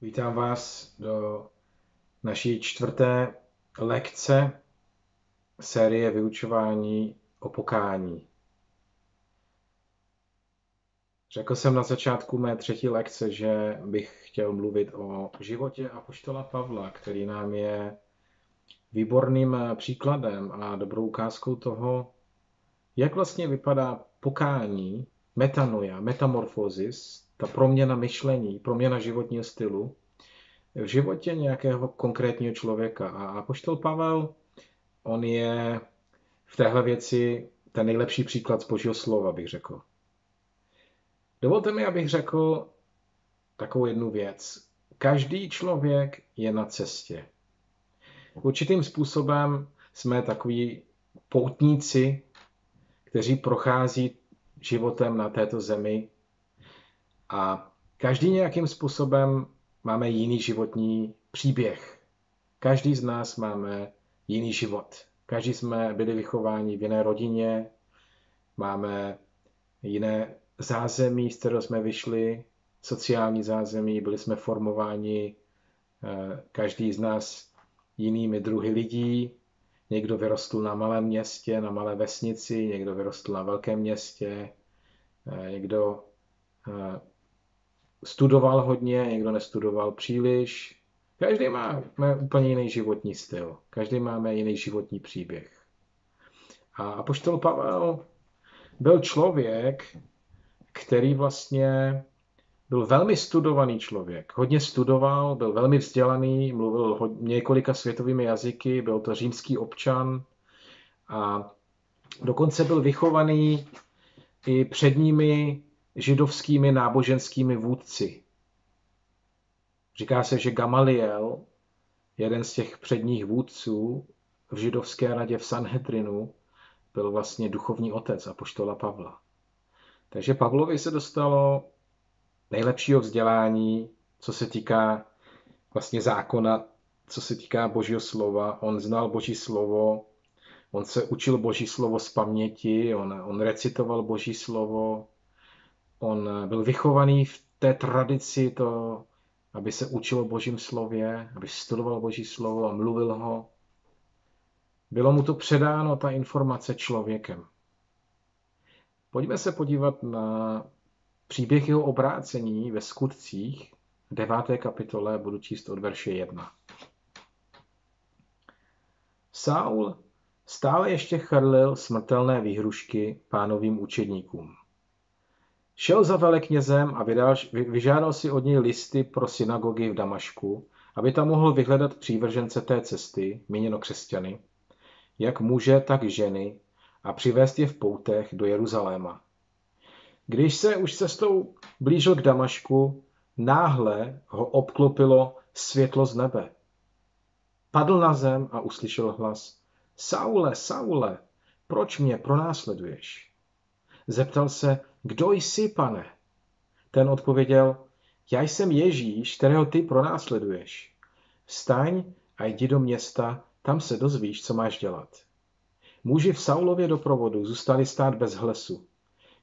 Vítám vás do naší čtvrté lekce série vyučování o pokání. Řekl jsem na začátku mé třetí lekce, že bych chtěl mluvit o životě apoštola Pavla, který nám je výborným příkladem a dobrou ukázkou toho, jak vlastně vypadá pokání, metanoja, metamorfozis, ta proměna myšlení, proměna životního stylu v životě nějakého konkrétního člověka. A apoštol Pavel, on je v téhle věci ten nejlepší příklad z božího slova, bych řekl. Dovolte mi, abych řekl takovou jednu věc. Každý člověk je na cestě. Určitým způsobem jsme takoví poutníci, kteří prochází životem na této zemi a každý nějakým způsobem máme jiný životní příběh. Každý z nás máme jiný život. Každý jsme byli vychováni v jiné rodině, máme jiné zázemí, z kterého jsme vyšli, sociální zázemí, byli jsme formováni eh, každý z nás jinými druhy lidí. Někdo vyrostl na malém městě, na malé vesnici, někdo vyrostl na velkém městě, eh, někdo eh, studoval hodně, někdo nestudoval příliš. Každý má, má úplně jiný životní styl, každý máme jiný životní příběh. A poštol Pavel byl člověk, který vlastně byl velmi studovaný člověk. Hodně studoval, byl velmi vzdělaný, mluvil několika světovými jazyky, byl to římský občan a dokonce byl vychovaný i předními židovskými náboženskými vůdci. Říká se, že Gamaliel, jeden z těch předních vůdců v židovské radě v Sanhedrinu, byl vlastně duchovní otec a poštola Pavla. Takže Pavlovi se dostalo nejlepšího vzdělání, co se týká vlastně zákona, co se týká božího slova. On znal boží slovo, on se učil boží slovo z paměti, on, on recitoval boží slovo, On eh, byl vychovaný v té tradici to, aby se učil o božím slově, aby studoval boží slovo a mluvil ho. Bylo mu to předáno, ta informace, člověkem. Pojďme se podívat na příběh jeho obrácení ve skutcích v 9. kapitole, budu číst od verše 1. Saul stále ještě chrlil smrtelné výhrušky pánovým učedníkům. Šel za veleknězem a vydal, vyžádal si od něj listy pro synagogy v Damašku, aby tam mohl vyhledat přívržence té cesty, míněno křesťany, jak muže, tak ženy, a přivést je v poutech do Jeruzaléma. Když se už cestou blížil k Damašku, náhle ho obklopilo světlo z nebe. Padl na zem a uslyšel hlas Saule, Saule, proč mě pronásleduješ? Zeptal se, kdo jsi, pane? Ten odpověděl, já jsem Ježíš, kterého ty pronásleduješ. Vstaň a jdi do města, tam se dozvíš, co máš dělat. Muži v Saulově doprovodu zůstali stát bez hlesu.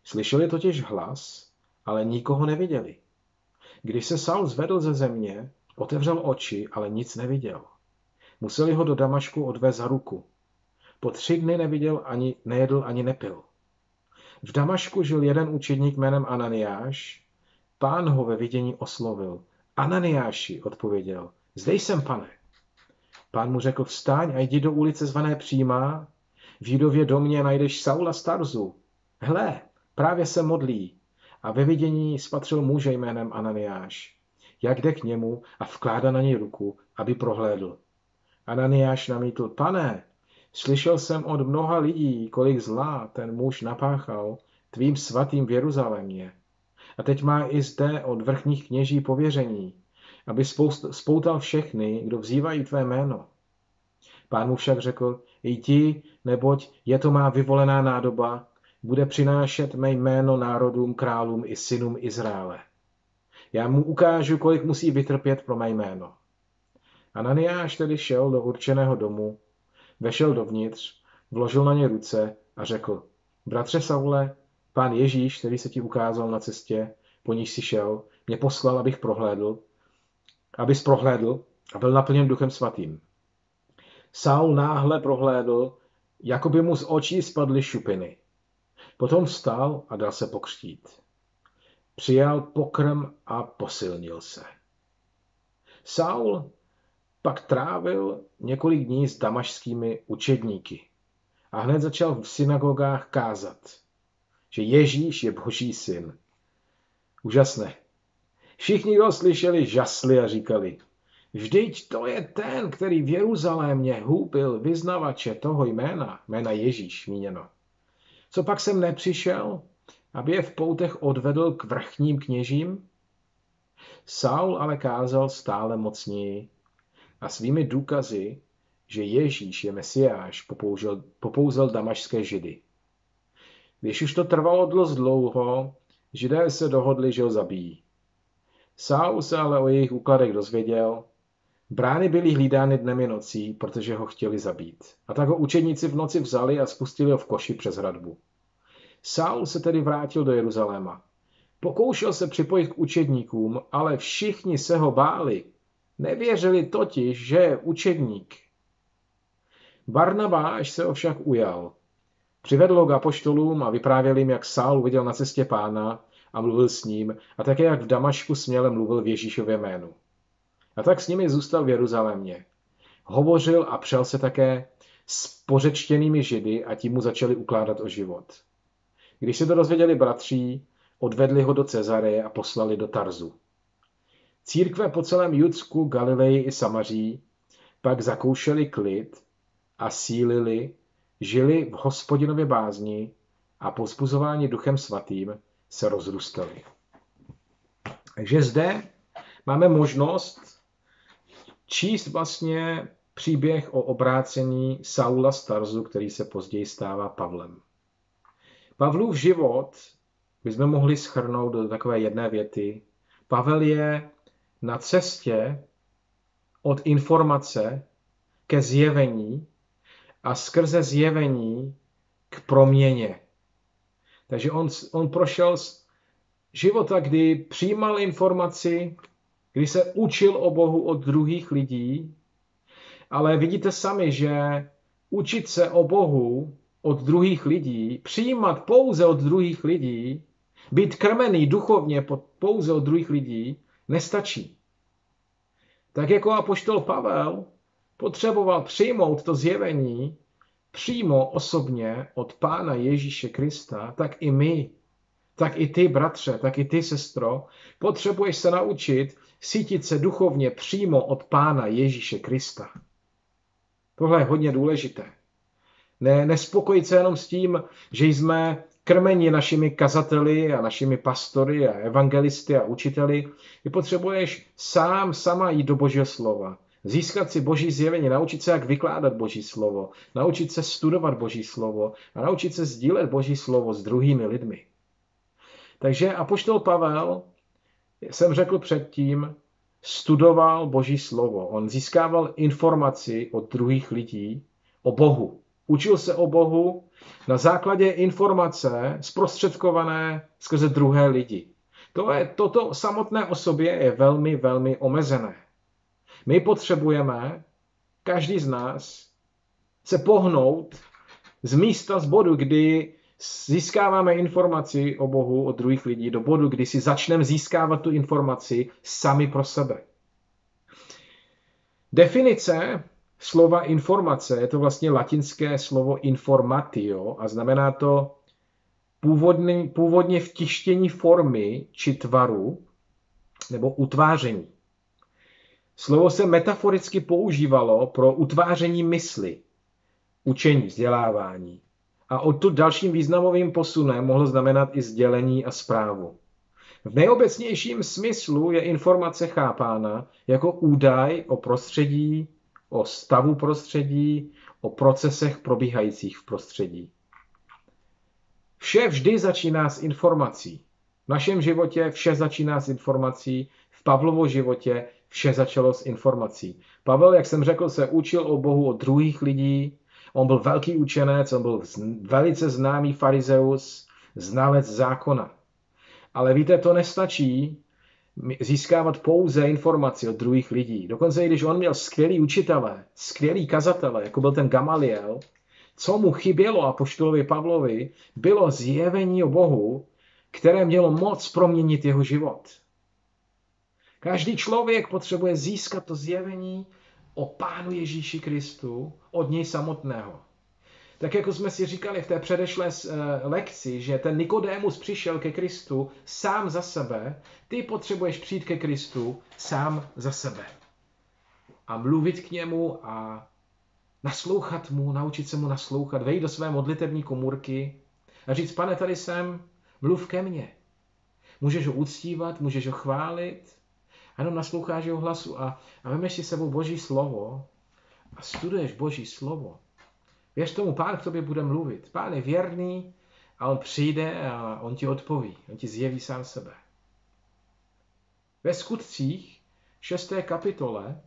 Slyšeli totiž hlas, ale nikoho neviděli. Když se Saul zvedl ze země, otevřel oči, ale nic neviděl. Museli ho do Damašku odvést za ruku. Po tři dny neviděl ani, nejedl ani nepil. V Damašku žil jeden učedník jménem Ananiáš. Pán ho ve vidění oslovil. Ananiáši, odpověděl, zde jsem, pane. Pán mu řekl, vstaň a jdi do ulice zvané Přímá. V Jidově domě najdeš Saula Starzu. Hle, právě se modlí. A ve vidění spatřil muže jménem Ananiáš. Jak jde k němu a vkládá na něj ruku, aby prohlédl. Ananiáš namítl, pane, slyšel jsem od mnoha lidí, kolik zlá ten muž napáchal tvým svatým v Jeruzalémě. A teď má i zde od vrchních kněží pověření, aby spoutal všechny, kdo vzývají tvé jméno. Pán mu však řekl, jdi, neboť je to má vyvolená nádoba, bude přinášet mé jméno národům, králům i synům Izraele. Já mu ukážu, kolik musí vytrpět pro mé jméno. Ananiáš tedy šel do určeného domu, vešel dovnitř, vložil na ně ruce a řekl, bratře Saule, Pán Ježíš, který se ti ukázal na cestě, po níž si šel, mě poslal, abych prohlédl, abys prohlédl a byl naplněn duchem svatým. Saul náhle prohlédl, jako by mu z očí spadly šupiny. Potom vstal a dal se pokřtít. Přijal pokrm a posilnil se. Saul pak trávil několik dní s damašskými učedníky a hned začal v synagogách kázat že Ježíš je boží syn. Úžasné. Všichni, kdo slyšeli, žasli a říkali, vždyť to je ten, který v Jeruzalémě hůbil vyznavače toho jména, jména Ježíš míněno. Co pak jsem nepřišel, aby je v poutech odvedl k vrchním kněžím? Saul ale kázal stále mocněji a svými důkazy, že Ježíš je mesiáš, popoužil, popouzel damašské židy. Když už to trvalo dost dlouho, židé se dohodli, že ho zabijí. Sáu se ale o jejich úkladech dozvěděl. Brány byly hlídány dnem i nocí, protože ho chtěli zabít. A tak ho učedníci v noci vzali a spustili ho v koši přes hradbu. Saul se tedy vrátil do Jeruzaléma. Pokoušel se připojit k učedníkům, ale všichni se ho báli. Nevěřili totiž, že je učedník. Barnabáš se ovšak ujal. Přivedl k apoštolům a vyprávěl jim, jak Sál viděl na cestě pána a mluvil s ním, a také jak v Damašku směle mluvil v Ježíšově jménu. A tak s nimi zůstal v Jeruzalémě. Hovořil a přel se také s pořečtěnými židy a tím mu začali ukládat o život. Když se to dozvěděli bratří, odvedli ho do Cezareje a poslali do Tarzu. Církve po celém Judsku, Galileji i Samaří pak zakoušeli klid a sílili žili v hospodinově bázni a pozbuzováni duchem svatým se rozrůstali. Takže zde máme možnost číst vlastně příběh o obrácení Saula Starzu, který se později stává Pavlem. Pavlův život bychom mohli schrnout do takové jedné věty. Pavel je na cestě od informace ke zjevení a skrze zjevení k proměně. Takže on, on prošel z života, kdy přijímal informaci, kdy se učil o Bohu od druhých lidí, ale vidíte sami, že učit se o Bohu od druhých lidí, přijímat pouze od druhých lidí, být krmený duchovně pouze od druhých lidí, nestačí. Tak jako apoštol Pavel potřeboval přijmout to zjevení přímo osobně od Pána Ježíše Krista, tak i my, tak i ty, bratře, tak i ty, sestro, potřebuješ se naučit cítit se duchovně přímo od Pána Ježíše Krista. Tohle je hodně důležité. Ne, nespokojit se jenom s tím, že jsme krmeni našimi kazateli a našimi pastory a evangelisty a učiteli. Ty potřebuješ sám, sama jít do Božího slova. Získat si boží zjevení, naučit se, jak vykládat boží slovo, naučit se studovat boží slovo a naučit se sdílet boží slovo s druhými lidmi. Takže Apoštol Pavel, jsem řekl předtím, studoval boží slovo. On získával informaci od druhých lidí o Bohu. Učil se o Bohu na základě informace zprostředkované skrze druhé lidi. To je, toto samotné o sobě je velmi, velmi omezené. My potřebujeme, každý z nás, se pohnout z místa, z bodu, kdy získáváme informaci o Bohu od druhých lidí, do bodu, kdy si začneme získávat tu informaci sami pro sebe. Definice slova informace je to vlastně latinské slovo informatio a znamená to původně vtištění formy či tvaru nebo utváření. Slovo se metaforicky používalo pro utváření mysli, učení, vzdělávání. A odtud dalším významovým posunem mohlo znamenat i sdělení a zprávu. V nejobecnějším smyslu je informace chápána jako údaj o prostředí, o stavu prostředí, o procesech probíhajících v prostředí. Vše vždy začíná s informací. V našem životě vše začíná s informací, v Pavlovo životě Vše začalo s informací. Pavel, jak jsem řekl, se učil o Bohu od druhých lidí. On byl velký učenec, on byl velice známý farizeus, znalec zákona. Ale víte, to nestačí získávat pouze informaci od druhých lidí. Dokonce i když on měl skvělý učitele, skvělý kazatele, jako byl ten Gamaliel, co mu chybělo apoštolovi Pavlovi, bylo zjevení o Bohu, které mělo moc proměnit jeho život. Každý člověk potřebuje získat to zjevení o Pánu Ježíši Kristu od něj samotného. Tak jako jsme si říkali v té předešlé eh, lekci, že ten Nikodémus přišel ke Kristu sám za sebe, ty potřebuješ přijít ke Kristu sám za sebe. A mluvit k němu a naslouchat mu, naučit se mu naslouchat, vejít do své modlitební komůrky a říct, pane, tady jsem, mluv ke mně. Můžeš ho uctívat, můžeš ho chválit, a jenom nasloucháš jeho hlasu a, a vemeš si sebou Boží slovo a studuješ Boží slovo. Věř tomu, pán k tobě bude mluvit. Pán je věrný a on přijde a on ti odpoví. On ti zjeví sám sebe. Ve skutcích 6. kapitole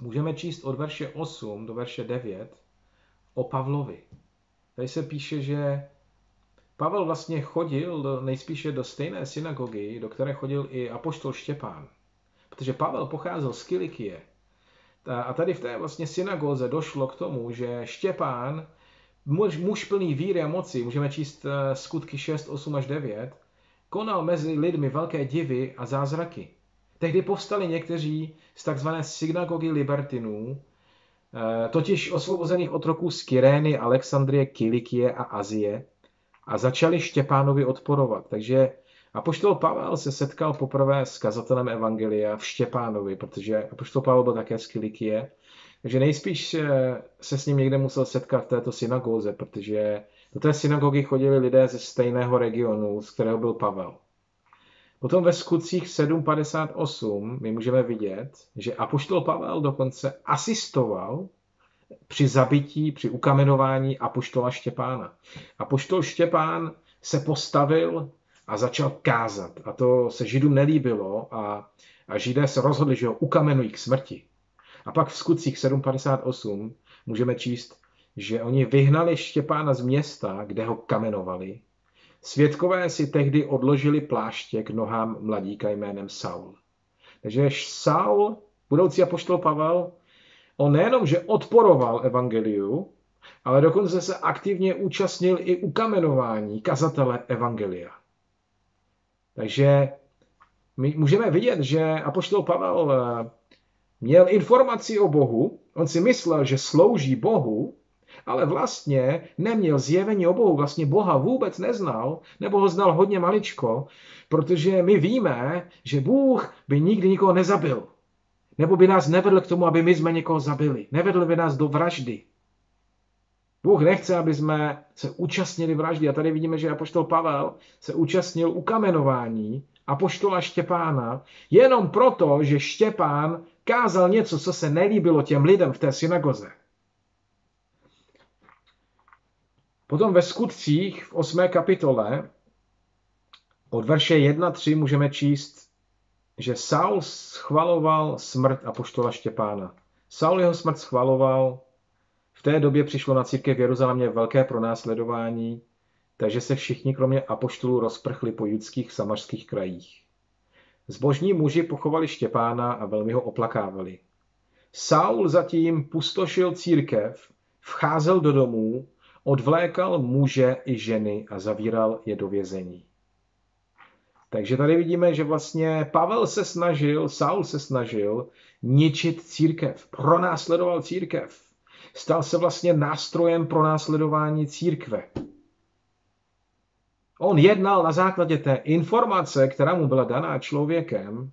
můžeme číst od verše 8 do verše 9 o Pavlovi. Tady se píše, že Pavel vlastně chodil do, nejspíše do stejné synagogy, do které chodil i apoštol Štěpán protože Pavel pocházel z Kilikie. A tady v té vlastně synagoze došlo k tomu, že Štěpán, muž, muž plný víry a moci, můžeme číst eh, skutky 6, 8 až 9, konal mezi lidmi velké divy a zázraky. Tehdy povstali někteří z tzv. synagogy libertinů, eh, totiž osvobozených otroků z Kyrény, Alexandrie, Kilikie a Azie, a začali Štěpánovi odporovat. Takže a poštol Pavel se setkal poprvé s kazatelem Evangelia v Štěpánovi, protože poštol Pavel byl také z Kilikie, takže nejspíš se s ním někde musel setkat v této synagóze, protože do té synagogy chodili lidé ze stejného regionu, z kterého byl Pavel. Potom ve skutcích 7.58 my můžeme vidět, že apoštol Pavel dokonce asistoval při zabití, při ukamenování apoštola Štěpána. Apoštol Štěpán se postavil a začal kázat. A to se židům nelíbilo a, a židé se rozhodli, že ho ukamenují k smrti. A pak v skutcích 7.58 můžeme číst, že oni vyhnali Štěpána z města, kde ho kamenovali. Světkové si tehdy odložili pláště k nohám mladíka jménem Saul. Takže Saul, budoucí apoštol Pavel, on nejenom, že odporoval evangeliu, ale dokonce se aktivně účastnil i ukamenování kazatele evangelia. Takže my můžeme vidět, že apoštol Pavel eh, měl informaci o Bohu, on si myslel, že slouží Bohu, ale vlastně neměl zjevení o Bohu, vlastně Boha vůbec neznal, nebo ho znal hodně maličko, protože my víme, že Bůh by nikdy nikoho nezabil. Nebo by nás nevedl k tomu, aby my jsme někoho zabili. Nevedl by nás do vraždy. Bůh nechce, aby jsme se účastnili vraždy. A tady vidíme, že apoštol Pavel se účastnil ukamenování apoštola Štěpána jenom proto, že Štěpán kázal něco, co se nelíbilo těm lidem v té synagoze. Potom ve skutcích v 8. kapitole od verše 1.3 můžeme číst, že Saul schvaloval smrt apoštola Štěpána. Saul jeho smrt schvaloval v té době přišlo na církev v Jeruzalémě velké pronásledování, takže se všichni kromě apoštolů rozprchli po judských samařských krajích. Zbožní muži pochovali Štěpána a velmi ho oplakávali. Saul zatím pustošil církev, vcházel do domů, odvlékal muže i ženy a zavíral je do vězení. Takže tady vidíme, že vlastně Pavel se snažil, Saul se snažil ničit církev, pronásledoval církev stal se vlastně nástrojem pro následování církve. On jednal na základě té informace, která mu byla daná člověkem,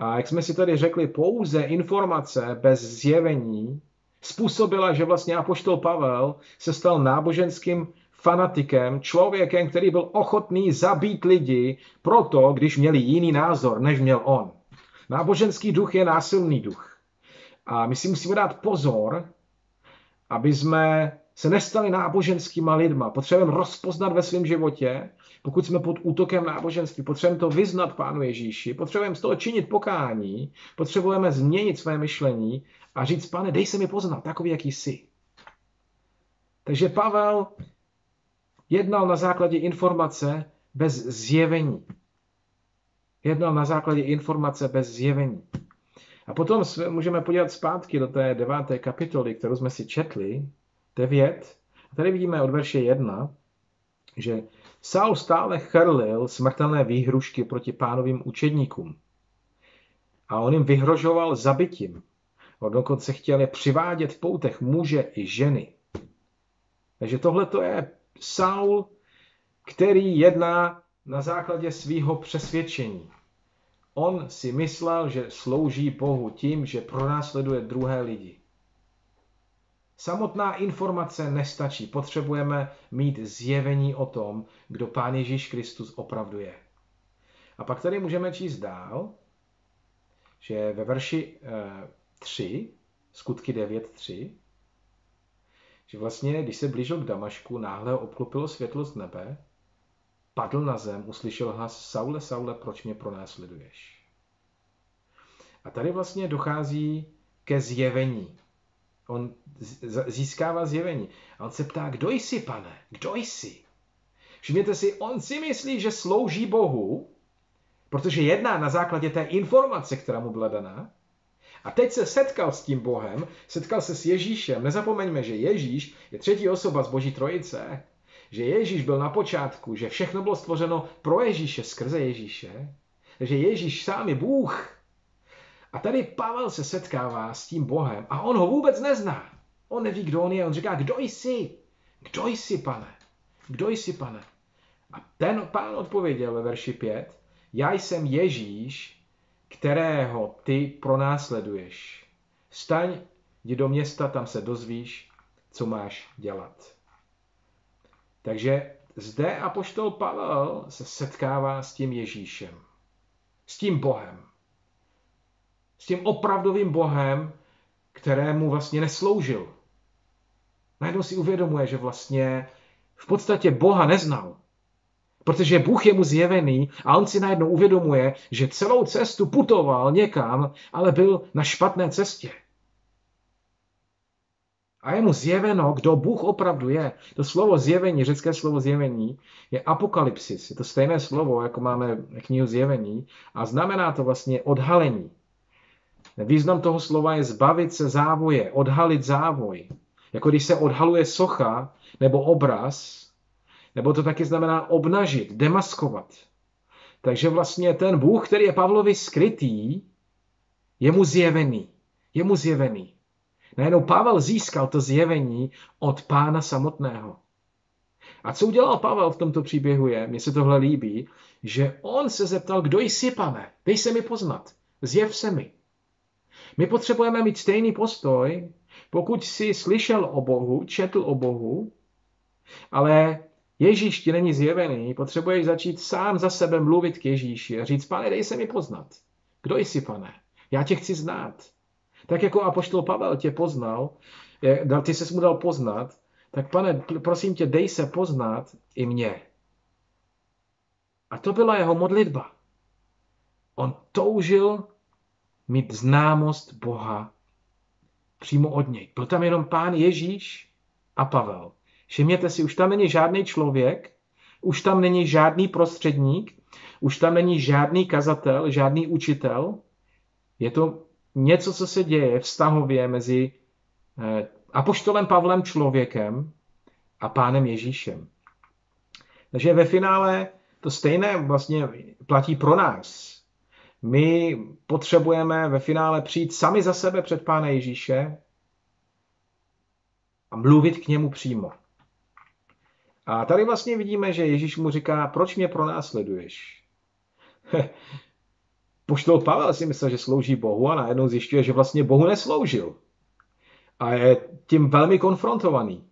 a jak jsme si tady řekli, pouze informace bez zjevení způsobila, že vlastně apoštol Pavel se stal náboženským fanatikem, člověkem, který byl ochotný zabít lidi proto, když měli jiný názor, než měl on. Náboženský duch je násilný duch. A my si musíme dát pozor, aby jsme se nestali náboženskýma lidma. Potřebujeme rozpoznat ve svém životě, pokud jsme pod útokem náboženství, potřebujeme to vyznat Pánu Ježíši, potřebujeme z toho činit pokání, potřebujeme změnit své myšlení a říct, pane, dej se mi poznat, takový, jaký jsi. Takže Pavel jednal na základě informace bez zjevení. Jednal na základě informace bez zjevení. A potom můžeme podívat zpátky do té deváté kapitoly, kterou jsme si četli, devět. A tady vidíme od verše 1, že Saul stále chrlil smrtelné výhrušky proti pánovým učedníkům. A on jim vyhrožoval zabitím. On dokonce chtěl je přivádět v poutech muže i ženy. Takže tohle to je Saul, který jedná na základě svého přesvědčení. On si myslel, že slouží Bohu tím, že pronásleduje druhé lidi. Samotná informace nestačí. Potřebujeme mít zjevení o tom, kdo Pán Ježíš Kristus opravdu je. A pak tady můžeme číst dál, že ve verši 3, eh, skutky 9, 3, že vlastně, když se blížil k Damašku, náhle ho obklopilo světlo z nebe Padl na zem, uslyšel hlas Saule, Saule, proč mě pronásleduješ? A tady vlastně dochází ke zjevení. On získává zjevení. A on se ptá, kdo jsi, pane? Kdo jsi? Všimněte si, on si myslí, že slouží Bohu, protože jedná na základě té informace, která mu byla daná. A teď se setkal s tím Bohem, setkal se s Ježíšem. Nezapomeňme, že Ježíš je třetí osoba z Boží trojice že Ježíš byl na počátku, že všechno bylo stvořeno pro Ježíše, skrze Ježíše, že Ježíš sám je Bůh. A tady Pavel se setkává s tím Bohem a on ho vůbec nezná. On neví, kdo on je. On říká, kdo jsi? Kdo jsi, pane? Kdo jsi, pane? A ten pán odpověděl ve verši 5, já jsem Ježíš, kterého ty pronásleduješ. Staň, jdi do města, tam se dozvíš, co máš dělat. Takže zde apoštol Pavel se setkává s tím Ježíšem, s tím Bohem, s tím opravdovým Bohem, kterému vlastně nesloužil. Najednou si uvědomuje, že vlastně v podstatě Boha neznal. Protože Bůh je mu zjevený a on si najednou uvědomuje, že celou cestu putoval někam, ale byl na špatné cestě a je mu zjeveno, kdo Bůh opravdu je. To slovo zjevení, řecké slovo zjevení, je apokalypsis. Je to stejné slovo, jako máme knihu zjevení a znamená to vlastně odhalení. Význam toho slova je zbavit se závoje, odhalit závoj. Jako když se odhaluje socha nebo obraz, nebo to taky znamená obnažit, demaskovat. Takže vlastně ten Bůh, který je Pavlovi skrytý, je mu zjevený. Je mu zjevený. Najednou Pavel získal to zjevení od pána samotného. A co udělal Pavel v tomto příběhu je, mně se tohle líbí, že on se zeptal, kdo jsi, pane, dej se mi poznat, zjev se mi. My potřebujeme mít stejný postoj, pokud jsi slyšel o Bohu, četl o Bohu, ale Ježíš ti není zjevený, potřebuješ začít sám za sebe mluvit k Ježíši a říct, pane, dej se mi poznat. Kdo jsi, pane? Já tě chci znát. Tak jako apoštol Pavel tě poznal, ty se mu dal poznat, tak pane, prosím tě, dej se poznat i mě. A to byla jeho modlitba. On toužil mít známost Boha přímo od něj. Byl tam jenom pán Ježíš a Pavel. Všimněte si, už tam není žádný člověk, už tam není žádný prostředník, už tam není žádný kazatel, žádný učitel. Je to něco, co se děje vztahově mezi eh, apoštolem Pavlem člověkem a pánem Ježíšem. Takže ve finále to stejné vlastně platí pro nás. My potřebujeme ve finále přijít sami za sebe před Pána Ježíše a mluvit k němu přímo. A tady vlastně vidíme, že Ježíš mu říká, proč mě pronásleduješ? poštol Pavel si myslel, že slouží Bohu a najednou zjišťuje, že vlastně Bohu nesloužil. A je tím velmi konfrontovaný.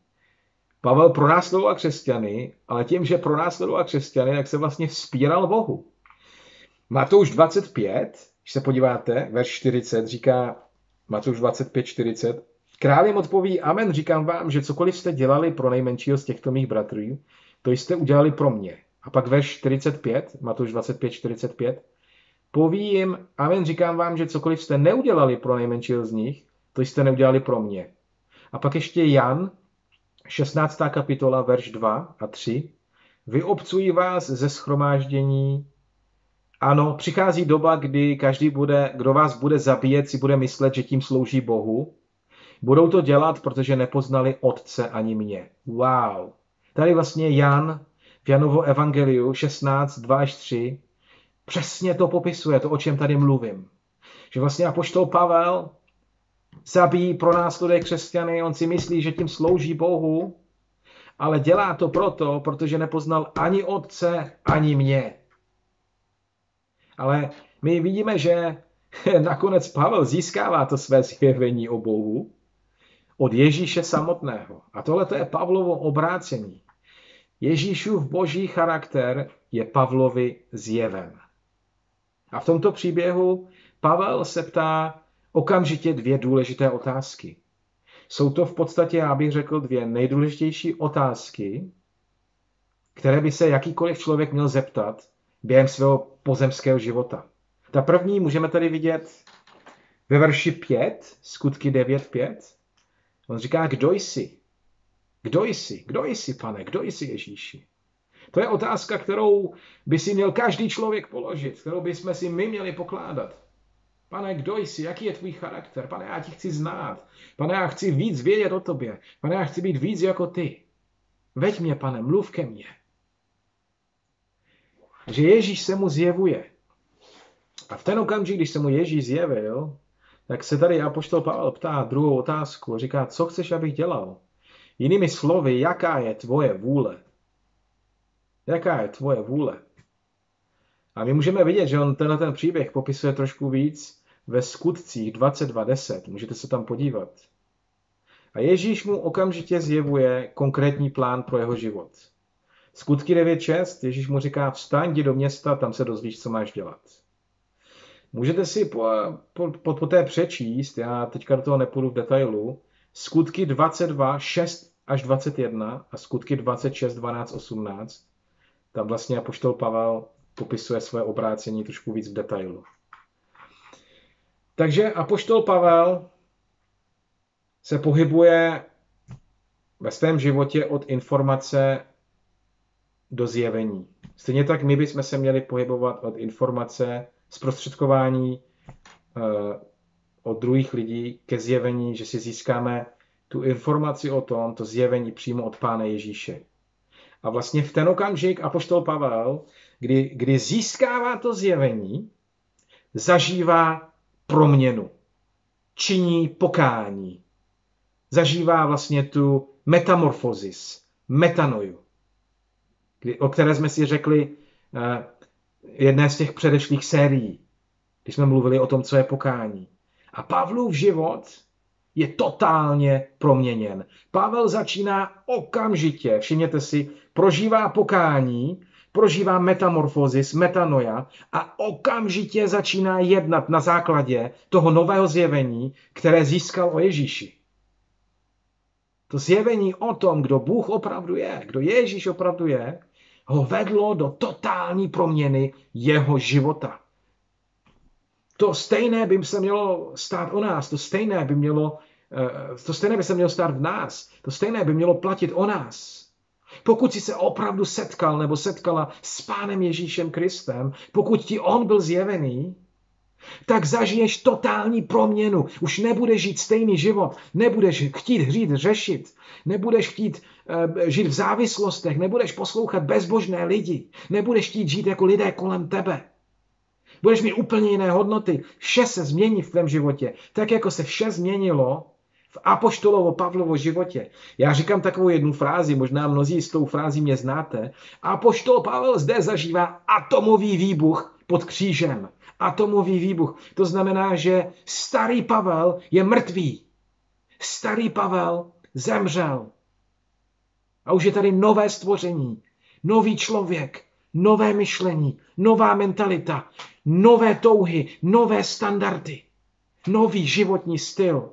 Pavel pronásledoval křesťany, ale tím, že pronásledoval křesťany, tak se vlastně vzpíral Bohu. Matouš 25, když se podíváte, verš 40, říká Matouš 25, 40, Král jim odpoví, amen, říkám vám, že cokoliv jste dělali pro nejmenšího z těchto mých bratrů, to jste udělali pro mě. A pak verš 45, Matouš 25, 45, Poví jim, amen, říkám vám, že cokoliv jste neudělali pro nejmenšího z nich, to jste neudělali pro mě. A pak ještě Jan, 16. kapitola, verš 2 a 3. Vyobcují vás ze schromáždění. Ano, přichází doba, kdy každý, bude, kdo vás bude zabíjet, si bude myslet, že tím slouží Bohu. Budou to dělat, protože nepoznali Otce ani mě. Wow. Tady vlastně Jan v Janovo evangeliu 16, 2 až 3 přesně to popisuje, to, o čem tady mluvím. Že vlastně apoštol Pavel zabíjí pro nás lidé křesťany, on si myslí, že tím slouží Bohu, ale dělá to proto, protože nepoznal ani otce, ani mě. Ale my vidíme, že nakonec Pavel získává to své zjevení o Bohu od Ježíše samotného. A tohle je Pavlovo obrácení. Ježíšův boží charakter je Pavlovi zjeven. A v tomto příběhu Pavel se ptá okamžitě dvě důležité otázky. Jsou to v podstatě, já bych řekl, dvě nejdůležitější otázky, které by se jakýkoliv člověk měl zeptat během svého pozemského života. Ta první můžeme tady vidět ve verši 5, skutky 9.5. On říká, kdo jsi? Kdo jsi? Kdo jsi, pane? Kdo jsi, Ježíši? To je otázka, kterou by si měl každý člověk položit, kterou by jsme si my měli pokládat. Pane, kdo jsi? Jaký je tvůj charakter? Pane, já ti chci znát. Pane, já chci víc vědět o tobě. Pane, já chci být víc jako ty. Veď mě, pane, mluv ke mně. Že Ježíš se mu zjevuje. A v ten okamžik, když se mu Ježíš zjevil, tak se tady Apoštol Pavel ptá druhou otázku. Říká, co chceš, abych dělal? Jinými slovy, jaká je tvoje vůle? Jaká je tvoje vůle? A my můžeme vidět, že on tenhle ten příběh popisuje trošku víc ve skutcích 22.10. Můžete se tam podívat. A Ježíš mu okamžitě zjevuje konkrétní plán pro jeho život. Skutky 9.6. Ježíš mu říká, vstaň, jdi do města, tam se dozvíš, co máš dělat. Můžete si po, po, po, poté přečíst, já teďka do toho nepůjdu v detailu, skutky 22, 6 až 21 a skutky 26, 12, 18, tam vlastně apoštol Pavel popisuje své obrácení trošku víc v detailu. Takže apoštol Pavel se pohybuje ve svém životě od informace do zjevení. Stejně tak my bychom se měli pohybovat od informace, zprostředkování eh, od druhých lidí ke zjevení, že si získáme tu informaci o tom, to zjevení přímo od Pána Ježíše. A vlastně v ten okamžik Apoštol Pavel, kdy, kdy získává to zjevení, zažívá proměnu, činí pokání, zažívá vlastně tu metamorfozis, metanoju, kdy, o které jsme si řekli eh, jedné z těch předešlých sérií, když jsme mluvili o tom, co je pokání. A Pavlův život je totálně proměněn. Pavel začíná okamžitě, všimněte si, prožívá pokání, prožívá metamorfózis, metanoja a okamžitě začíná jednat na základě toho nového zjevení, které získal o Ježíši. To zjevení o tom, kdo Bůh opravdu je, kdo Ježíš opravdu je, ho vedlo do totální proměny jeho života. To stejné by se mělo stát o nás, to stejné by mělo eh, to stejné by se mělo stát v nás, to stejné by mělo platit o nás. Pokud jsi se opravdu setkal nebo setkala s Pánem Ježíšem Kristem, pokud ti On byl zjevený, tak zažiješ totální proměnu. Už nebudeš žít stejný život, nebudeš chtít hřít, řešit, nebudeš chtít uh, žít v závislostech, nebudeš poslouchat bezbožné lidi, nebudeš chtít žít jako lidé kolem tebe. Budeš mít úplně jiné hodnoty. Vše se změní v tvém životě. Tak jako se vše změnilo v Apoštolovo Pavlovo životě. Já říkám takovou jednu frázi, možná mnozí z tou frází mě znáte. Apoštol Pavel zde zažívá atomový výbuch pod křížem. Atomový výbuch. To znamená, že starý Pavel je mrtvý. Starý Pavel zemřel. A už je tady nové stvoření, nový člověk, nové myšlení, nová mentalita, nové touhy, nové standardy, nový životní styl.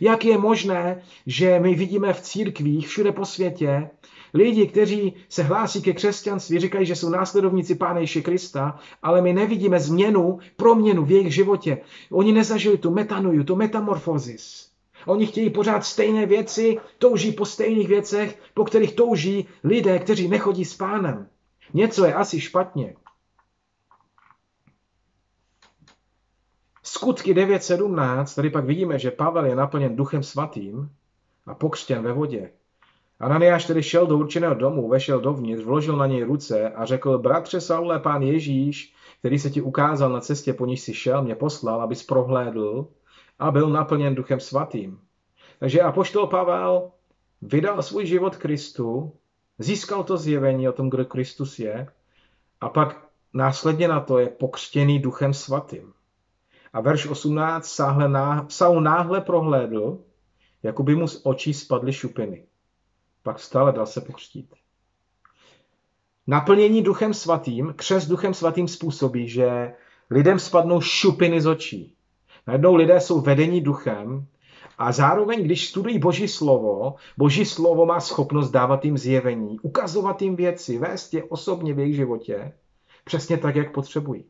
Jak je možné, že my vidíme v církvích všude po světě lidi, kteří se hlásí ke křesťanství, říkají, že jsou následovníci Pána Ježíše Krista, ale my nevidíme změnu, proměnu v jejich životě. Oni nezažili tu metanoju, tu metamorfozis. Oni chtějí pořád stejné věci, touží po stejných věcech, po kterých touží lidé, kteří nechodí s pánem. Něco je asi špatně. Skutky 9.17, tady pak vidíme, že Pavel je naplněn duchem svatým a pokřtěn ve vodě. Ananiáš tedy šel do určeného domu, vešel dovnitř, vložil na něj ruce a řekl, bratře Saule, pán Ježíš, který se ti ukázal na cestě, po níž si šel, mě poslal, abys prohlédl a byl naplněn duchem svatým. Takže apoštol Pavel vydal svůj život Kristu, získal to zjevení o tom, kdo Kristus je, a pak následně na to je pokřtěný duchem svatým. A verš 18 sáhle ná, Saul náhle prohlédl, jako by mu z očí spadly šupiny. Pak stále dal se pokřtít. Naplnění duchem svatým, křes duchem svatým způsobí, že lidem spadnou šupiny z očí. Najednou lidé jsou vedení duchem a zároveň, když studují Boží slovo, Boží slovo má schopnost dávat jim zjevení, ukazovat jim věci, vést je osobně v jejich životě, přesně tak, jak potřebují.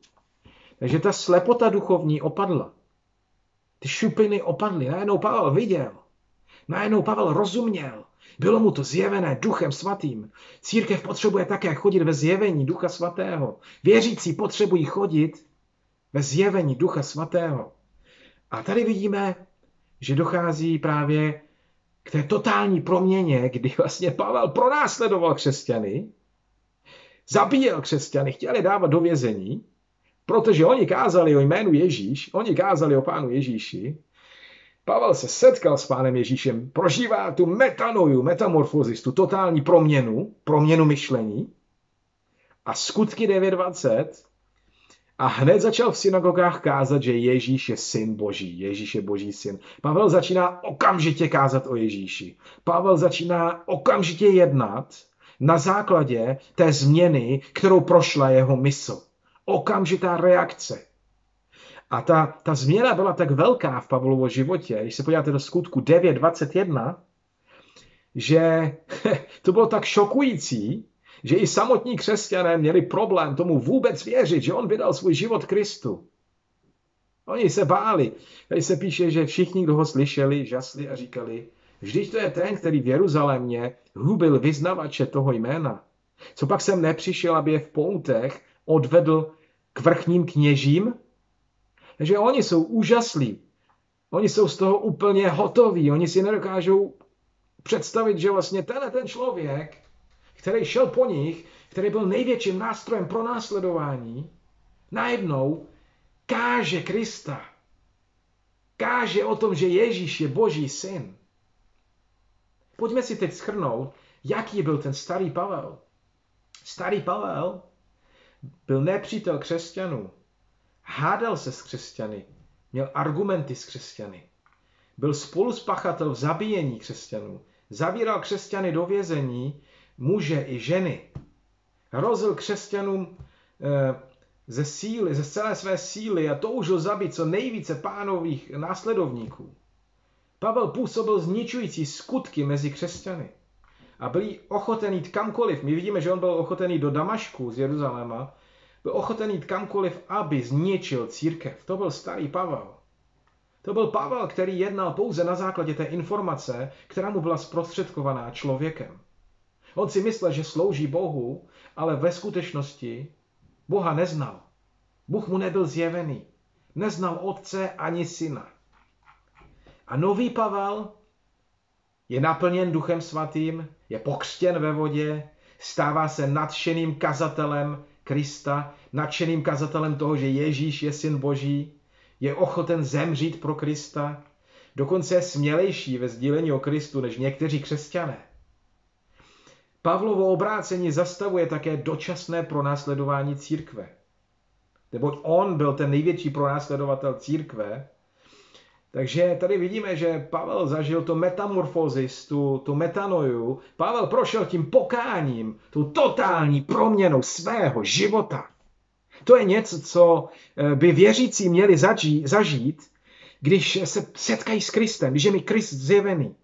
Takže ta slepota duchovní opadla. Ty šupiny opadly. Najednou Pavel viděl. Najednou Pavel rozuměl. Bylo mu to zjevené duchem svatým. Církev potřebuje také chodit ve zjevení ducha svatého. Věřící potřebují chodit ve zjevení ducha svatého. A tady vidíme, že dochází právě k té totální proměně, kdy vlastně Pavel pronásledoval křesťany, zabíjel křesťany, chtěli dávat do vězení, Protože oni kázali o jménu Ježíš, oni kázali o pánu Ježíši, Pavel se setkal s pánem Ježíšem, prožívá tu metanoju, metamorfozis, tu totální proměnu, proměnu myšlení. A skutky 9.20 a hned začal v synagogách kázat, že Ježíš je syn boží, Ježíš je boží syn. Pavel začíná okamžitě kázat o Ježíši. Pavel začíná okamžitě jednat na základě té změny, kterou prošla jeho mysl okamžitá reakce. A ta, ta změna byla tak velká v Pavlovo životě, když se podíváte do skutku 9.21, že to bylo tak šokující, že i samotní křesťané měli problém tomu vůbec věřit, že on vydal svůj život Kristu. Oni se báli. Tady se píše, že všichni, kdo ho slyšeli, žasli a říkali, vždyť to je ten, který v Jeruzalémě hubil vyznavače toho jména. Co pak jsem nepřišel, aby je v poutech odvedl k vrchním kněžím. Takže oni jsou úžaslí. Oni jsou z toho úplně hotoví. Oni si nedokážou představit, že vlastně tenhle ten člověk, který šel po nich, který byl největším nástrojem pro následování, najednou káže Krista. Káže o tom, že Ježíš je boží syn. Pojďme si teď schrnout, jaký byl ten starý Pavel. Starý Pavel byl nepřítel křesťanů, hádal se s křesťany, měl argumenty s křesťany, byl spoluspachatel v zabíjení křesťanů, zavíral křesťany do vězení, muže i ženy, hrozil křesťanům eh, ze síly, ze celé své síly a toužil zabít co nejvíce pánových následovníků. Pavel působil zničující skutky mezi křesťany a byl ochoten jít kamkoliv. My vidíme, že on byl ochotený do Damašku z Jeruzaléma, byl ochotený jít kamkoliv, aby zničil církev. To byl starý Pavel. To byl Pavel, který jednal pouze na základě té informace, která mu byla zprostředkovaná člověkem. On si myslel, že slouží Bohu, ale ve skutečnosti Boha neznal. Bůh mu nebyl zjevený. Neznal otce ani syna. A nový Pavel je naplněn duchem svatým, je pokřtěn ve vodě, stává se nadšeným kazatelem Krista, nadšeným kazatelem toho, že Ježíš je syn Boží, je ochoten zemřít pro Krista, dokonce je smělejší ve sdílení o Kristu než někteří křesťané. Pavlovo obrácení zastavuje také dočasné pronásledování církve. Neboť on byl ten největší pronásledovatel církve, takže tady vidíme, že Pavel zažil to metamorfozis, tu, tu metanoju. Pavel prošel tím pokáním, tu totální proměnou svého života. To je něco, co eh, by věřící měli zažít, zažít když se setkají s Kristem, když je mi Krist zjevený.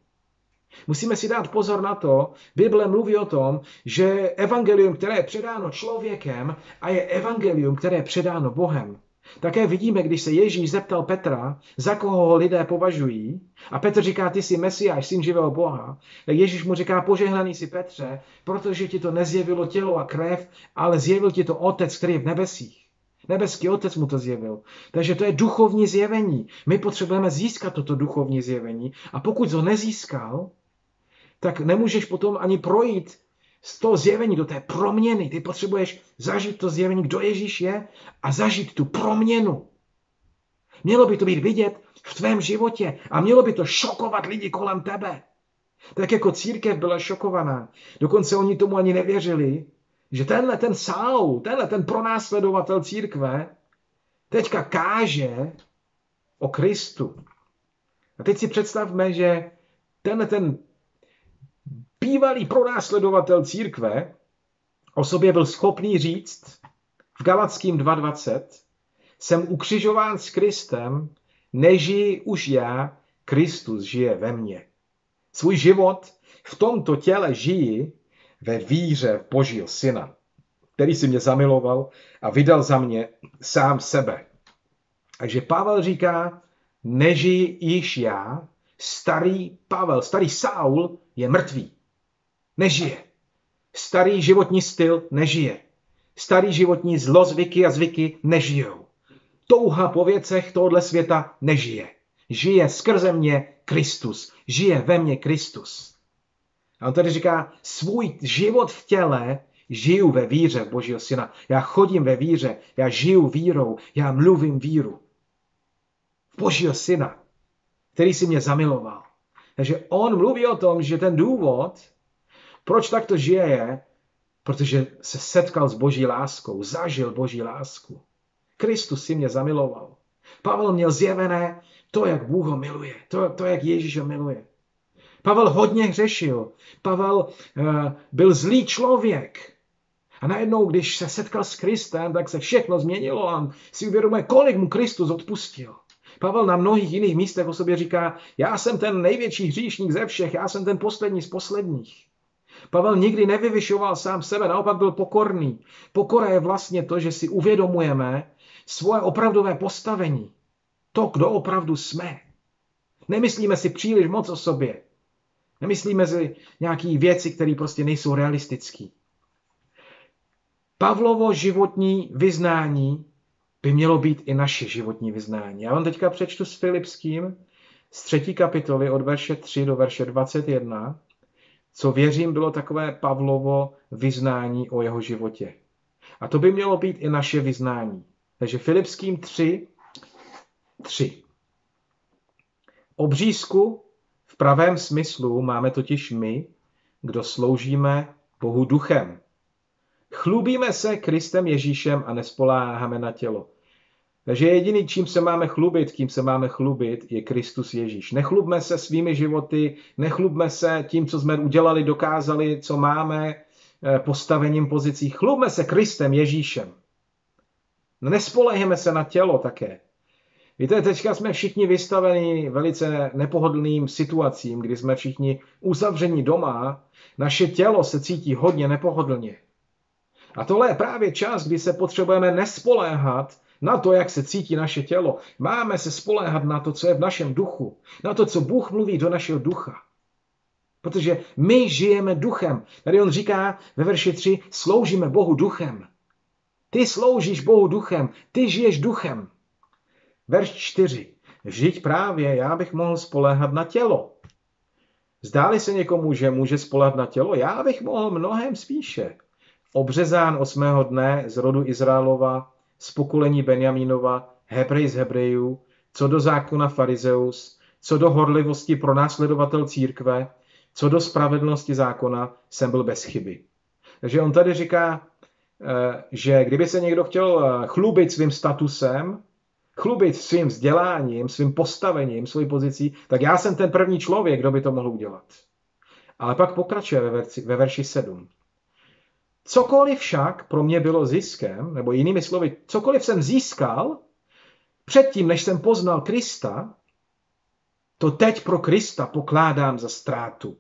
Musíme si dát pozor na to, Bible mluví o tom, že evangelium, které je předáno člověkem a je evangelium, které je předáno Bohem, také vidíme, když se Ježíš zeptal Petra, za koho ho lidé považují, a Petr říká, ty jsi Mesiáš, syn živého Boha, tak Ježíš mu říká, požehnaný si Petře, protože ti to nezjevilo tělo a krev, ale zjevil ti to Otec, který je v nebesích. Nebeský Otec mu to zjevil. Takže to je duchovní zjevení. My potřebujeme získat toto duchovní zjevení a pokud ho nezískal, tak nemůžeš potom ani projít z toho zjevení do té proměny. Ty potřebuješ zažít to zjevení, kdo Ježíš je a zažít tu proměnu. Mělo by to být vidět v tvém životě a mělo by to šokovat lidi kolem tebe. Tak jako církev byla šokovaná. Dokonce oni tomu ani nevěřili, že tenhle ten sál, tenhle ten pronásledovatel církve, teďka káže o Kristu. A teď si představme, že tenhle ten bývalý pronásledovatel církve o sobě byl schopný říct v Galackým 2.20 jsem ukřižován s Kristem, neži už já, Kristus žije ve mně. Svůj život v tomto těle žijí ve víře Božího Syna, který si mě zamiloval a vydal za mě sám sebe. Takže Pavel říká, nežijí již já, starý Pavel, starý Saul je mrtvý. Nežije. Starý životní styl nežije. Starý životní zlozvyky a zvyky nežijou. Touha po věcech tohoto světa nežije. Žije skrze mě Kristus. Žije ve mně Kristus. A on tady říká, svůj život v těle žiju ve víře Božího Syna. Já chodím ve víře, já žiju vírou, já mluvím víru. Božího Syna, který si mě zamiloval. Takže on mluví o tom, že ten důvod, proč tak to žije je? Protože se setkal s boží láskou, zažil boží lásku. Kristus si mě zamiloval. Pavel měl zjevené to, jak Bůh ho miluje, to, to jak Ježíš ho miluje. Pavel hodně hřešil. Pavel uh, byl zlý člověk. A najednou, když se setkal s Kristem, tak se všechno změnilo a si uvědomuje, kolik mu Kristus odpustil. Pavel na mnohých jiných místech o sobě říká, já jsem ten největší hříšník ze všech, já jsem ten poslední z posledních. Pavel nikdy nevyvyšoval sám sebe, naopak byl pokorný. Pokora je vlastně to, že si uvědomujeme svoje opravdové postavení. To, kdo opravdu jsme. Nemyslíme si příliš moc o sobě. Nemyslíme si nějaké věci, které prostě nejsou realistické. Pavlovo životní vyznání by mělo být i naše životní vyznání. Já vám teďka přečtu s Filipským z třetí kapitoly od verše 3 do verše 21 co věřím bylo takové Pavlovo vyznání o jeho životě. A to by mělo být i naše vyznání. Takže Filipským 3, 3. Obřízku v pravém smyslu máme totiž my, kdo sloužíme Bohu duchem. Chlubíme se Kristem Ježíšem a nespoláháme na tělo. Takže jediný, čím se máme chlubit, kým se máme chlubit, je Kristus Ježíš. Nechlubme se svými životy, nechlubme se tím, co jsme udělali, dokázali, co máme, eh, postavením pozicí. Chlubme se Kristem Ježíšem. Nespolehněme se na tělo také. Víte, teďka jsme všichni vystaveni velice nepohodlným situacím, kdy jsme všichni uzavřeni doma, naše tělo se cítí hodně nepohodlně. A tohle je právě čas, kdy se potřebujeme nespoléhat na to, jak se cítí naše tělo. Máme se spoléhat na to, co je v našem duchu, na to, co Bůh mluví do našeho ducha. Protože my žijeme duchem. Tady on říká ve verši 3, sloužíme Bohu duchem. Ty sloužíš Bohu duchem, ty žiješ duchem. Verš 4. Žít právě já bych mohl spoléhat na tělo. Zdáli se někomu, že může spolehat na tělo? Já bych mohl mnohem spíše. Obřezán osmého dne z rodu Izraelova z pokolení Benjaminova, Hebrej z Hebrejů, co do zákona farizeus, co do horlivosti pro následovatel církve, co do spravedlnosti zákona, jsem byl bez chyby. Takže on tady říká, eh, že kdyby se někdo chtěl eh, chlubit svým statusem, chlubit svým vzděláním, svým postavením, svou pozicí, tak já jsem ten první člověk, kdo by to mohl udělat. Ale pak pokračuje ve verši, ve verši 7. Cokoliv však pro mě bylo ziskem, nebo jinými slovy, cokoliv jsem získal předtím, než jsem poznal Krista, to teď pro Krista pokládám za ztrátu.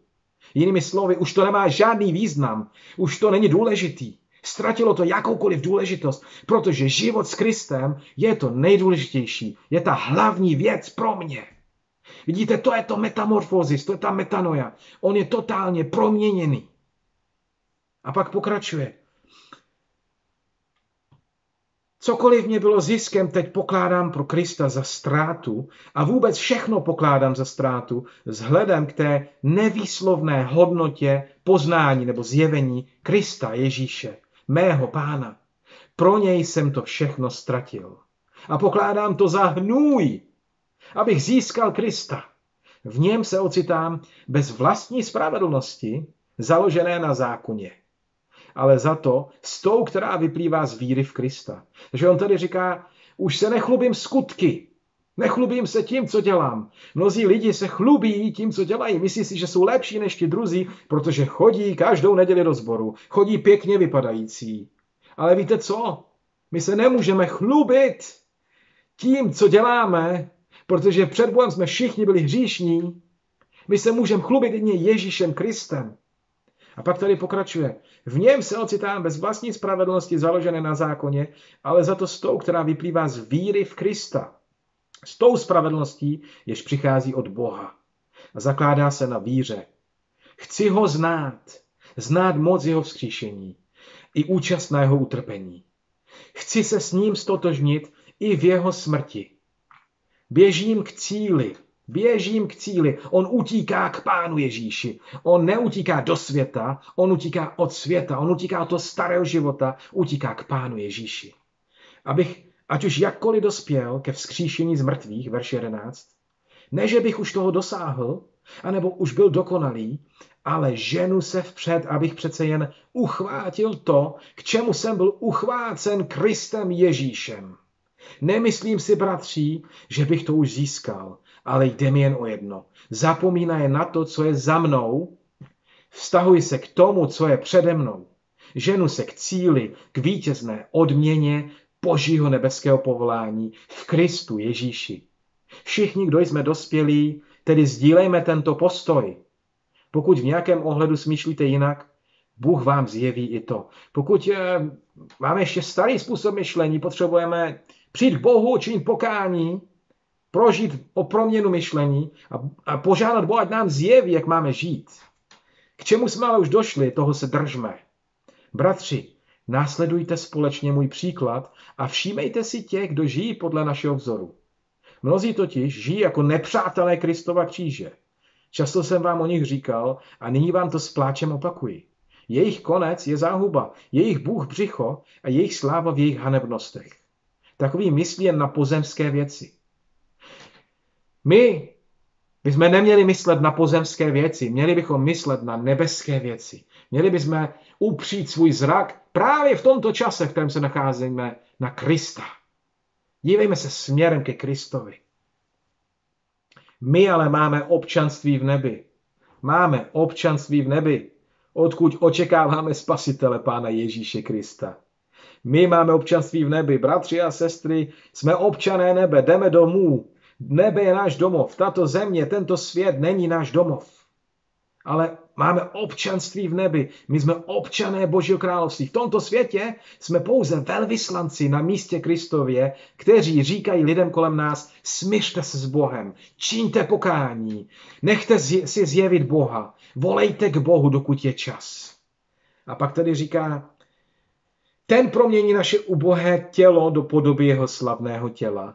Jinými slovy, už to nemá žádný význam, už to není důležitý. Ztratilo to jakoukoliv důležitost, protože život s Kristem je to nejdůležitější, je ta hlavní věc pro mě. Vidíte, to je to metamorfózis, to je ta metanoja. On je totálně proměněný. A pak pokračuje. Cokoliv mě bylo ziskem, teď pokládám pro Krista za ztrátu a vůbec všechno pokládám za ztrátu vzhledem k té nevýslovné hodnotě poznání nebo zjevení Krista Ježíše, mého pána. Pro něj jsem to všechno ztratil. A pokládám to za hnůj, abych získal Krista. V něm se ocitám bez vlastní spravedlnosti, založené na zákoně ale za to s tou, která vyplývá z víry v Krista. Takže on tady říká, už se nechlubím skutky, Nechlubím se tím, co dělám. Mnozí lidi se chlubí tím, co dělají. Myslí si, že jsou lepší než ti druzí, protože chodí každou neděli do sboru. Chodí pěkně vypadající. Ale víte co? My se nemůžeme chlubit tím, co děláme, protože před Bohem jsme všichni byli hříšní. My se můžeme chlubit jedině Ježíšem Kristem. A pak tady pokračuje. V něm se ocitám bez vlastní spravedlnosti založené na zákoně, ale za to s tou, která vyplývá z víry v Krista. S tou spravedlností, jež přichází od Boha. A zakládá se na víře. Chci ho znát. Znát moc jeho vzkříšení. I účast na jeho utrpení. Chci se s ním stotožnit i v jeho smrti. Běžím k cíli, Běžím k cíli. On utíká k Pánu Ježíši. On neutíká do světa, on utíká od světa, on utíká od toho starého života, utíká k Pánu Ježíši. Abych, ať už jakkoliv dospěl ke vzkříšení z mrtvých, verš 11, ne, že bych už toho dosáhl, anebo už byl dokonalý, ale ženu se vpřed, abych přece jen uchvátil to, k čemu jsem byl uchvácen Kristem Ježíšem. Nemyslím si, bratří, že bych to už získal, ale jde mi jen o jedno. Zapomínaj na to, co je za mnou, vztahuj se k tomu, co je přede mnou. Ženu se k cíli, k vítězné odměně božího nebeského povolání v Kristu Ježíši. Všichni, kdo jsme dospělí, tedy sdílejme tento postoj. Pokud v nějakém ohledu smýšlíte jinak, Bůh vám zjeví i to. Pokud eh, máme ještě starý způsob myšlení, potřebujeme přijít k Bohu, činit pokání, prožít o proměnu myšlení a, a požádat Boha, ať nám zjeví, jak máme žít. K čemu jsme ale už došli, toho se držme. Bratři, následujte společně můj příklad a všímejte si těch, kdo žijí podle našeho vzoru. Mnozí totiž žijí jako nepřátelé Kristova kříže. Často jsem vám o nich říkal a nyní vám to s pláčem opakuji. Jejich konec je záhuba, jejich Bůh břicho a jejich sláva v jejich hanebnostech. Takový myslí jen na pozemské věci. My bychom neměli myslet na pozemské věci, měli bychom myslet na nebeské věci. Měli bychom upřít svůj zrak právě v tomto čase, v kterém se nacházíme, na Krista. Dívejme se směrem ke Kristovi. My ale máme občanství v nebi. Máme občanství v nebi, odkud očekáváme spasitele Pána Ježíše Krista. My máme občanství v nebi, bratři a sestry, jsme občané nebe, jdeme domů, Nebe je náš domov, tato země, tento svět není náš domov. Ale máme občanství v nebi, my jsme občané Božího království. V tomto světě jsme pouze velvyslanci na místě Kristově, kteří říkají lidem kolem nás, smyšte se s Bohem, čiňte pokání, nechte si zjevit Boha, volejte k Bohu, dokud je čas. A pak tedy říká, ten promění naše ubohé tělo do podoby jeho slavného těla,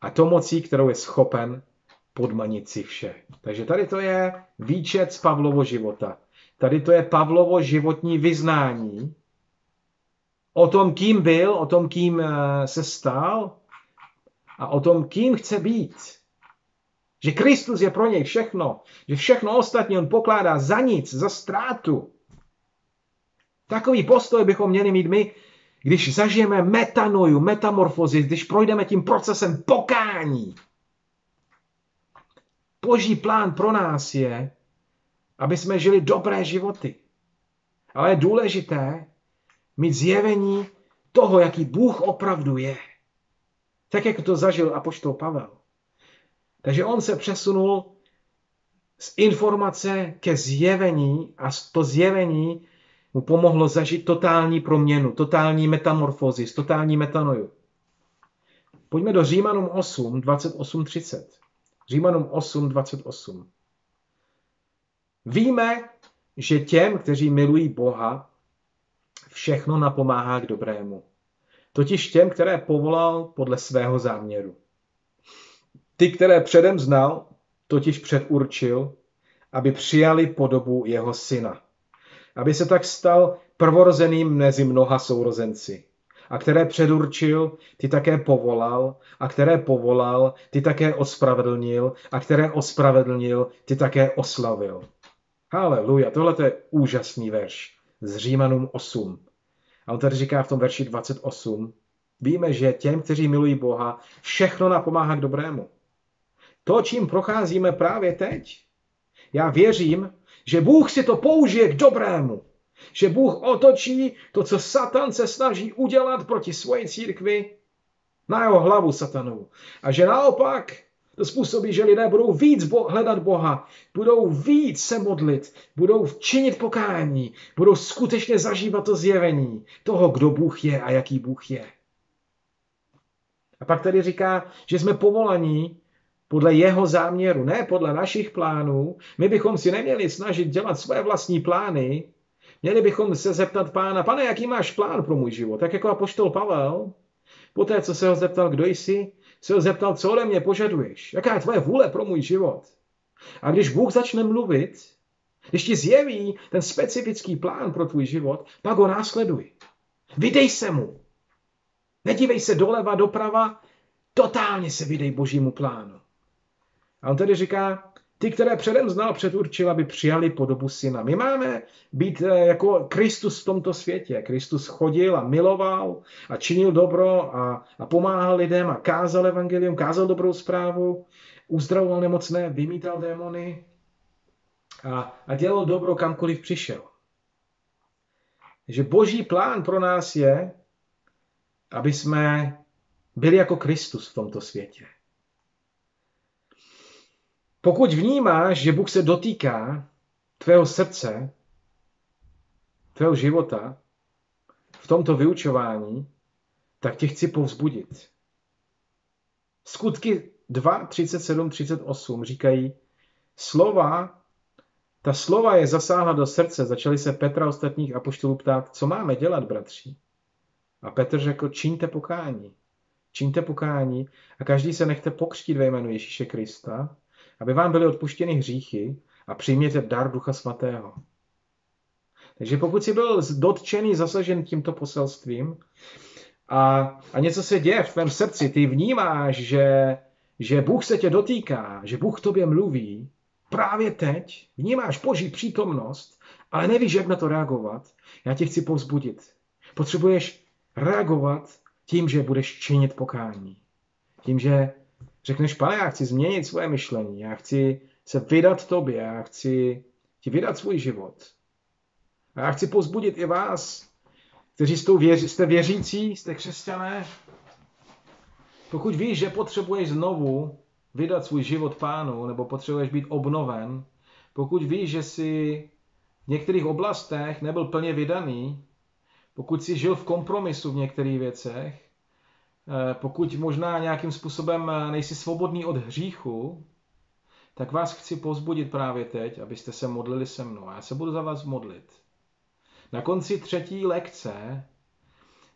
a to mocí, kterou je schopen podmanit si vše. Takže tady to je výčet z Pavlovo života. Tady to je Pavlovo životní vyznání o tom, kým byl, o tom, kým eh, se stal a o tom, kým chce být. Že Kristus je pro něj všechno, že všechno ostatní on pokládá za nic, za ztrátu. Takový postoj bychom měli mít my když zažijeme metanoju, metamorfozi, když projdeme tím procesem pokání, Boží plán pro nás je, aby jsme žili dobré životy. Ale je důležité mít zjevení toho, jaký Bůh opravdu je. Tak, jak to zažil apoštol Pavel. Takže on se přesunul z informace ke zjevení a to zjevení mu pomohlo zažít totální proměnu, totální metamorfózis, totální metanoju. Pojďme do Římanům 8, 28, 30. Římanům 8, 28. Víme, že těm, kteří milují Boha, všechno napomáhá k dobrému. Totiž těm, které povolal podle svého záměru. Ty, které předem znal, totiž předurčil, aby přijali podobu jeho syna aby se tak stal prvorozeným mezi mnoha sourozenci. A které předurčil, ty také povolal, a které povolal, ty také ospravedlnil, a které ospravedlnil, ty také oslavil. Haleluja, tohle je úžasný verš z Římanům 8. A on tady říká v tom verši 28, víme, že těm, kteří milují Boha, všechno napomáhá k dobrému. To, čím procházíme právě teď, já věřím, že Bůh si to použije k dobrému. Že Bůh otočí to, co Satan se snaží udělat proti svoji církvi, na jeho hlavu satanovu. A že naopak to způsobí, že lidé budou víc bo- hledat Boha, budou víc se modlit, budou činit pokání, budou skutečně zažívat to zjevení toho, kdo Bůh je a jaký Bůh je. A pak tady říká, že jsme povolaní podle jeho záměru, ne podle našich plánů. My bychom si neměli snažit dělat své vlastní plány, měli bychom se zeptat pána, pane, jaký máš plán pro můj život? Tak jako apoštol Pavel, poté, co se ho zeptal, kdo jsi, se ho zeptal, co ode mě požaduješ? Jaká je tvoje vůle pro můj život? A když Bůh začne mluvit, když ti zjeví ten specifický plán pro tvůj život, pak ho následuj. Vydej se mu. Nedívej se doleva, doprava, totálně se vydej božímu plánu. A on tedy říká, ty, které předem znal, předurčil, aby přijali podobu syna. My máme být eh, jako Kristus v tomto světě. Kristus chodil a miloval a činil dobro a, a pomáhal lidem a kázal evangelium, kázal dobrou zprávu, uzdravoval nemocné, vymítal démony a, a dělal dobro kamkoliv přišel. Že boží plán pro nás je, aby jsme byli jako Kristus v tomto světě pokud vnímáš, že Bůh se dotýká tvého srdce, tvého života v tomto vyučování, tak tě chci povzbudit. Skutky 2, 37, 38 říkají, slova, ta slova je zasáhla do srdce, začali se Petra a ostatních apoštolů ptát, co máme dělat, bratři? A Petr řekl, čiňte pokání. Čiňte pokání a každý se nechte pokřtít ve jménu Ježíše Krista aby vám byly odpuštěny hříchy a přijměte dar Ducha Svatého. Takže pokud jsi byl dotčený, zasažen tímto poselstvím a, a něco se děje v tvém srdci, ty vnímáš, že, že Bůh se tě dotýká, že Bůh tobě mluví, právě teď vnímáš Boží přítomnost, ale nevíš, jak na to reagovat, já tě chci povzbudit. Potřebuješ reagovat tím, že budeš činit pokání. Tím, že řekneš, pane, já chci změnit svoje myšlení, já chci se vydat tobě, já chci ti vydat svůj život. A já chci pozbudit i vás, kteří jste, věř, jste věřící, jste křesťané. Pokud víš, že potřebuješ znovu vydat svůj život pánu, nebo potřebuješ být obnoven, pokud víš, že jsi v některých oblastech nebyl plně vydaný, pokud jsi žil v kompromisu v některých věcech, Eh, pokud možná nějakým způsobem eh, nejsi svobodný od hříchu, tak vás chci pozbudit právě teď, abyste se modlili se mnou. Já se budu za vás modlit. Na konci třetí lekce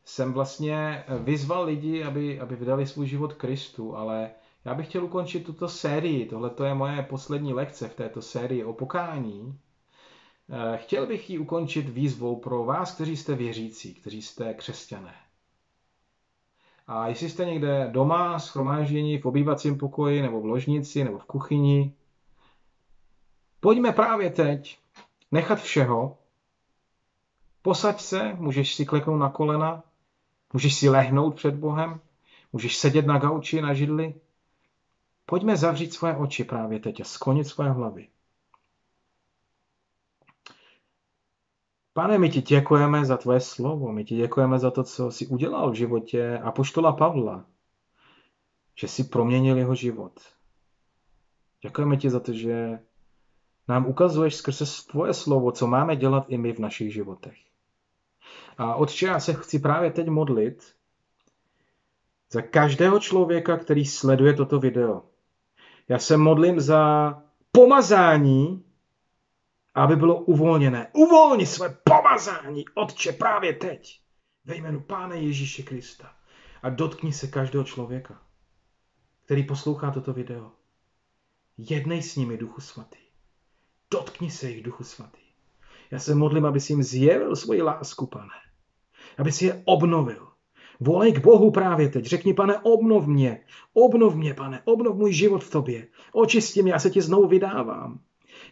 jsem vlastně eh, vyzval lidi, aby, aby vydali svůj život Kristu, ale já bych chtěl ukončit tuto sérii. Tohle je moje poslední lekce v této sérii o pokání. Chtěl bych ji ukončit výzvou pro vás, kteří jste věřící, kteří jste křesťané. A jestli jste někde doma, schromáždění, v obývacím pokoji, nebo v ložnici, nebo v kuchyni, pojďme právě teď nechat všeho, posaď se, můžeš si kleknout na kolena, můžeš si lehnout před Bohem, můžeš sedět na gauči, na židli. Pojďme zavřít svoje oči právě teď a skonit svoje hlavy. Pane, my ti děkujeme za tvoje slovo, my ti děkujeme za to, co jsi udělal v životě a poštola Pavla, že jsi proměnil jeho život. Děkujeme ti za to, že nám ukazuješ skrze tvoje slovo, co máme dělat i my v našich životech. A otče, já se chci právě teď modlit za každého člověka, který sleduje toto video. Já se modlím za pomazání, aby bylo uvolněné. Uvolni své pomazání, Otče, právě teď, ve jménu Pána Ježíše Krista. A dotkni se každého člověka, který poslouchá toto video. Jednej s nimi, Duchu Svatý. Dotkni se jich, Duchu Svatý. Já se modlím, aby si jim zjevil svoji lásku, pane. Aby si je obnovil. Volej k Bohu právě teď. Řekni, pane, obnov mě. Obnov mě, pane. Obnov můj život v tobě. Očisti mě, já se ti znovu vydávám.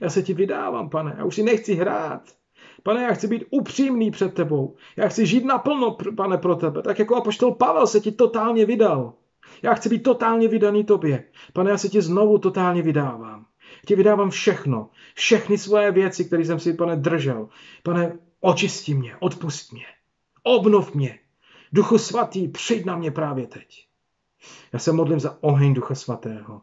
Já se ti vydávám, pane, já už si nechci hrát. Pane, já chci být upřímný před tebou. Já chci žít naplno, pane, pro tebe. Tak jako apoštol Pavel se ti totálně vydal. Já chci být totálně vydaný tobě. Pane, já se ti znovu totálně vydávám. Ti vydávám všechno. Všechny svoje věci, které jsem si, pane, držel. Pane, očisti mě, odpust mě. Obnov mě. Duchu svatý, přijď na mě právě teď. Já se modlím za oheň Ducha Svatého.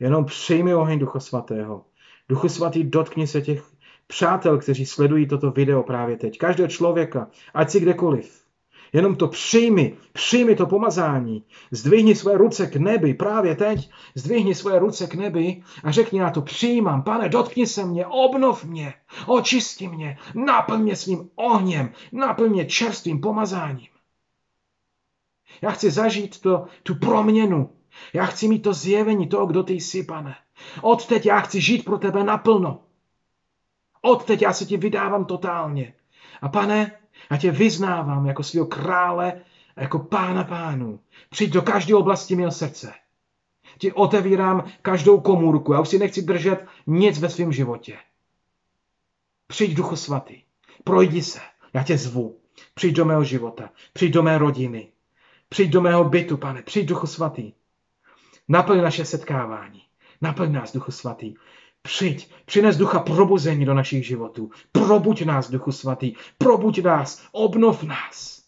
Jenom přijmi oheň Ducha Svatého. Duchu svatý, dotkni se těch přátel, kteří sledují toto video právě teď. Každého člověka, ať si kdekoliv. Jenom to přijmi, přijmi to pomazání. Zdvihni své ruce k nebi, právě teď. Zdvihni své ruce k nebi a řekni na to, přijímám, pane, dotkni se mě, obnov mě, očisti mě, naplň mě svým ohněm, naplň mě čerstvým pomazáním. Já chci zažít to, tu proměnu. Já chci mít to zjevení toho, kdo ty jsi, pane. Odteď já chci žít pro tebe naplno. Odteď já se ti vydávám totálně. A pane, já tě vyznávám jako svého krále a jako pána pánů. Přijď do každé oblasti mého srdce. Ti otevírám každou komůrku. Já už si nechci držet nic ve svém životě. Přijď, Duchu Svatý. Projdi se. Já tě zvu. Přijď do mého života. Přijď do mé rodiny. Přijď do mého bytu, pane. Přijď, Duchu Svatý. Naplň naše setkávání. Naplň nás, Duchu Svatý. Přijď, přines ducha probuzení do našich životů. Probuď nás, Duchu Svatý. Probuď nás, obnov nás.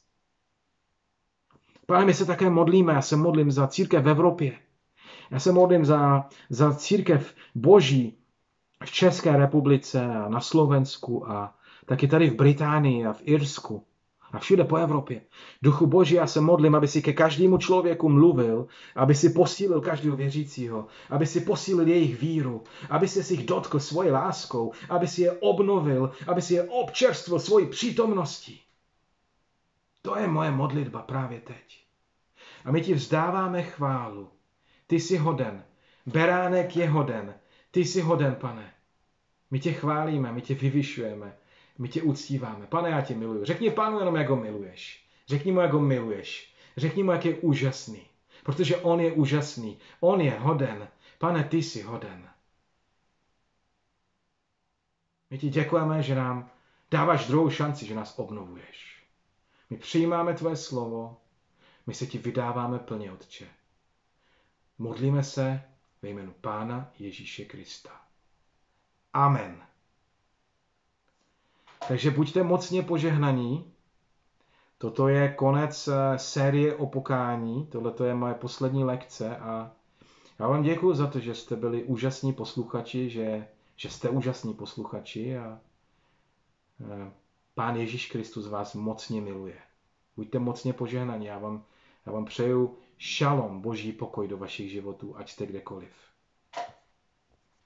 Pane, my se také modlíme, já se modlím za církev v Evropě. Já se modlím za, za církev boží v České republice a na Slovensku a taky tady v Británii a v Irsku a všude po Evropě. Duchu Boží, já se modlím, aby si ke každému člověku mluvil, aby si posílil každého věřícího, aby si posílil jejich víru, aby si jich dotkl svojí láskou, aby si je obnovil, aby si je občerstvil svojí přítomností. To je moje modlitba právě teď. A my ti vzdáváme chválu. Ty jsi hoden. Beránek je hoden. Ty jsi hoden, pane. My tě chválíme, my tě vyvyšujeme. My tě uctíváme. Pane, já tě miluju. Řekni pánu jenom, jak ho miluješ. Řekni mu, jak ho miluješ. Řekni mu, jak je úžasný. Protože on je úžasný. On je hoden. Pane, ty jsi hoden. My ti děkujeme, že nám dáváš druhou šanci, že nás obnovuješ. My přijímáme tvoje slovo, my se ti vydáváme plně, Otče. Modlíme se ve jménu Pána Ježíše Krista. Amen. Takže buďte mocně požehnaní. Toto je konec eh, série o pokání. Tohle je moje poslední lekce a já vám děkuji za to, že jste byli úžasní posluchači, že, že jste úžasní posluchači a eh, Pán Ježíš Kristus vás mocně miluje. Buďte mocně požehnaní. Já vám, já vám přeju šalom, boží pokoj do vašich životů, ať jste kdekoliv.